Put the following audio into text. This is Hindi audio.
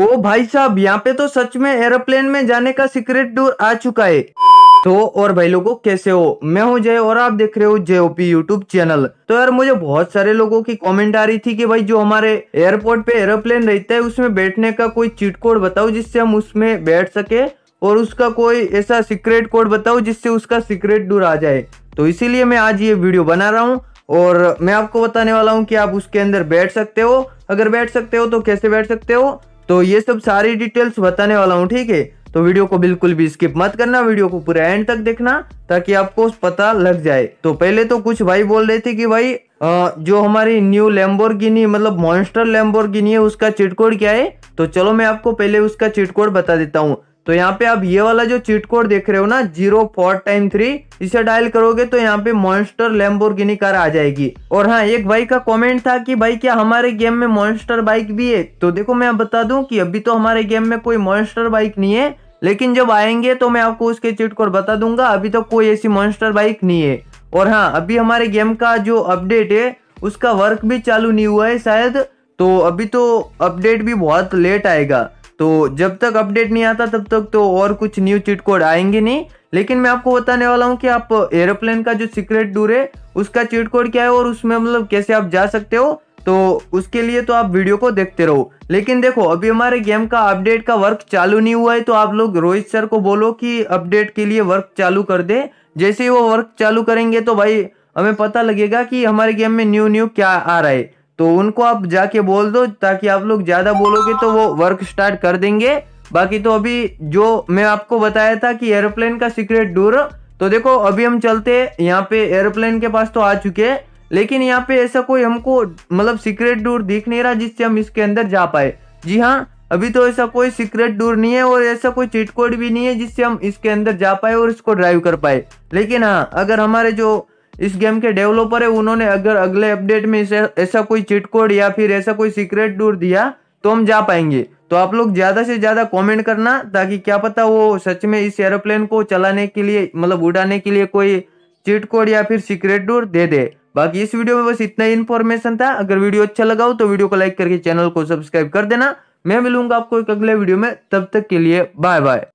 ओ भाई साहब यहाँ पे तो सच में एरोप्लेन में जाने का सीक्रेट डोर आ चुका है तो और भाई लोगों कैसे हो मैं हूँ जय और आप देख रहे हो ओपी यूट्यूब चैनल तो यार मुझे बहुत सारे लोगों की कमेंट आ रही थी कि भाई जो हमारे एयरपोर्ट पे एरोप्लेन रहता है उसमें बैठने का कोई चीट कोड बताओ जिससे हम उसमें बैठ सके और उसका कोई ऐसा सीक्रेट कोड बताओ जिससे उसका सीक्रेट डोर आ जाए तो इसीलिए मैं आज ये वीडियो बना रहा हूँ और मैं आपको बताने वाला हूँ कि आप उसके अंदर बैठ सकते हो अगर बैठ सकते हो तो कैसे बैठ सकते हो तो ये सब सारी डिटेल्स बताने वाला हूँ ठीक है तो वीडियो को बिल्कुल भी स्किप मत करना वीडियो को पूरा एंड तक देखना ताकि आपको पता लग जाए तो पहले तो कुछ भाई बोल रहे थे कि भाई आ, जो हमारी न्यू लेम्बोर्गिनी मतलब मॉन्स्टर लैम्बोर्गिनी है उसका चिटकोड क्या है तो चलो मैं आपको पहले उसका चिटकोड बता देता हूँ तो यहाँ पे आप ये वाला जो चीट कोड देख रहे हो ना जीरो फोर टाइम थ्री इसे डायल करोगे तो यहाँ पे मॉन्स्टर लैम्बोर्गिनी कार आ जाएगी और हाँ एक भाई का कमेंट था कि भाई क्या हमारे गेम में मॉन्स्टर बाइक भी है तो देखो मैं आप बता दूं कि अभी तो हमारे गेम में कोई मॉन्स्टर बाइक नहीं है लेकिन जब आएंगे तो मैं आपको उसके चीट कोड बता दूंगा अभी तो कोई ऐसी मॉन्स्टर बाइक नहीं है और हाँ अभी हमारे गेम का जो अपडेट है उसका वर्क भी चालू नहीं हुआ है शायद तो अभी तो अपडेट भी बहुत लेट आएगा तो जब तक अपडेट नहीं आता तब तक तो और कुछ न्यू चिट कोड आएंगे नहीं लेकिन मैं आपको बताने वाला हूँ कि आप एरोप्लेन का जो सीक्रेट डूर है उसका चीट कोड क्या है और उसमें मतलब कैसे आप जा सकते हो तो उसके लिए तो आप वीडियो को देखते रहो लेकिन देखो अभी हमारे गेम का अपडेट का वर्क चालू नहीं हुआ है तो आप लोग रोहित सर को बोलो कि अपडेट के लिए वर्क चालू कर दे जैसे ही वो वर्क चालू करेंगे तो भाई हमें पता लगेगा कि हमारे गेम में न्यू न्यू क्या आ रहा है तो उनको आप जाके बोल दो ताकि आप लोग ज़्यादा बोलोगे तो वो वर्क स्टार्ट कर देंगे बाकी तो अभी जो मैं आपको बताया था कि एरोप्लेन का सीक्रेट डोर तो देखो अभी हम चलते यहाँ पे एरोप्लेन के पास तो आ चुके हैं लेकिन यहाँ पे ऐसा कोई हमको मतलब सीक्रेट डोर दिख नहीं रहा जिससे हम इसके अंदर जा पाए जी हाँ अभी तो ऐसा कोई सीक्रेट डोर नहीं है और ऐसा कोई चिट कोड भी नहीं है जिससे हम इसके अंदर जा पाए और इसको ड्राइव कर पाए लेकिन हाँ अगर हमारे जो इस गेम के डेवलपर है उन्होंने अगर अगले अपडेट में इसे ऐसा कोई चिट कोड या फिर ऐसा कोई सीक्रेट डूर दिया तो हम जा पाएंगे तो आप लोग ज़्यादा से ज़्यादा कमेंट करना ताकि क्या पता वो सच में इस एरोप्लेन को चलाने के लिए मतलब उड़ाने के लिए कोई चिट कोड या फिर सीक्रेट डूर दे दे बाकी इस वीडियो में बस इतना ही इन्फॉर्मेशन था अगर वीडियो अच्छा लगा हो तो वीडियो को लाइक करके चैनल को सब्सक्राइब कर देना मैं मिलूंगा आपको एक अगले वीडियो में तब तक के लिए बाय बाय